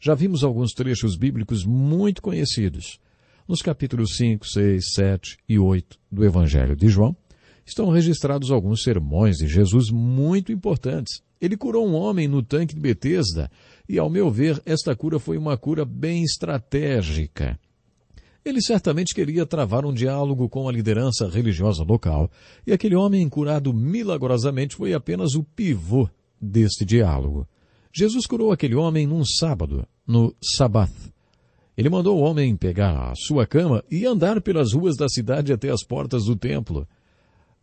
Já vimos alguns trechos bíblicos muito conhecidos. Nos capítulos 5, 6, 7 e 8 do Evangelho de João, estão registrados alguns sermões de Jesus muito importantes. Ele curou um homem no tanque de Betesda, e ao meu ver, esta cura foi uma cura bem estratégica. Ele certamente queria travar um diálogo com a liderança religiosa local, e aquele homem curado milagrosamente foi apenas o pivô deste diálogo. Jesus curou aquele homem num sábado, no Sabbath. Ele mandou o homem pegar a sua cama e andar pelas ruas da cidade até as portas do templo.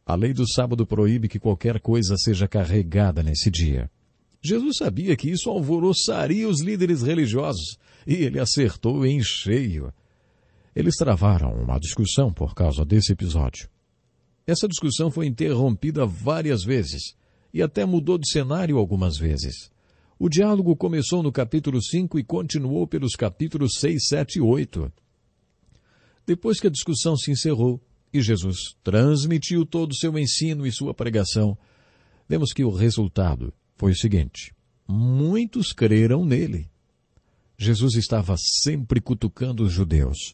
A lei do sábado proíbe que qualquer coisa seja carregada nesse dia. Jesus sabia que isso alvoroçaria os líderes religiosos e ele acertou em cheio. Eles travaram uma discussão por causa desse episódio. Essa discussão foi interrompida várias vezes e até mudou de cenário algumas vezes. O diálogo começou no capítulo 5 e continuou pelos capítulos 6, 7 e 8. Depois que a discussão se encerrou e Jesus transmitiu todo o seu ensino e sua pregação, vemos que o resultado foi o seguinte: muitos creram nele. Jesus estava sempre cutucando os judeus.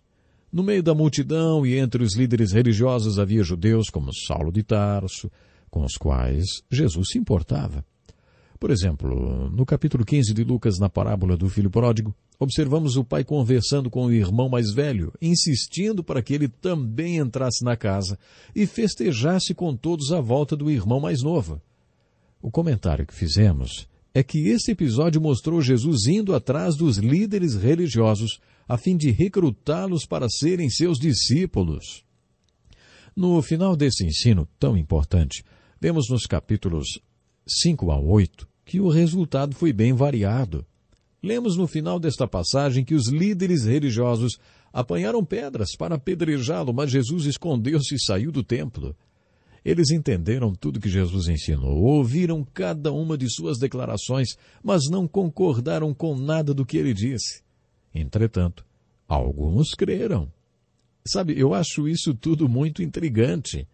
No meio da multidão e entre os líderes religiosos havia judeus como Saulo de Tarso, com os quais Jesus se importava. Por exemplo, no capítulo 15 de Lucas, na parábola do filho pródigo, observamos o pai conversando com o irmão mais velho, insistindo para que ele também entrasse na casa e festejasse com todos a volta do irmão mais novo. O comentário que fizemos é que esse episódio mostrou Jesus indo atrás dos líderes religiosos a fim de recrutá-los para serem seus discípulos. No final desse ensino tão importante, vemos nos capítulos 5 a 8 que o resultado foi bem variado. Lemos no final desta passagem que os líderes religiosos apanharam pedras para apedrejá-lo, mas Jesus escondeu-se e saiu do templo. Eles entenderam tudo que Jesus ensinou, ouviram cada uma de suas declarações, mas não concordaram com nada do que ele disse. Entretanto, alguns creram. Sabe, eu acho isso tudo muito intrigante.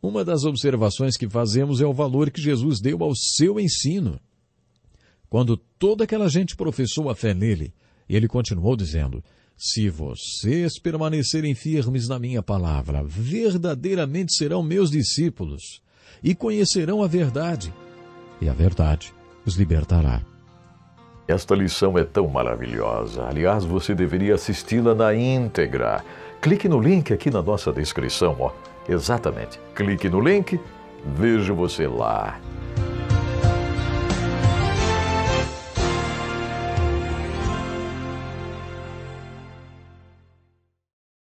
Uma das observações que fazemos é o valor que Jesus deu ao seu ensino quando toda aquela gente professou a fé nele, ele continuou dizendo: Se vocês permanecerem firmes na minha palavra, verdadeiramente serão meus discípulos e conhecerão a verdade, e a verdade os libertará. Esta lição é tão maravilhosa. Aliás, você deveria assisti-la na íntegra. Clique no link aqui na nossa descrição, ó. Exatamente. Clique no link, vejo você lá.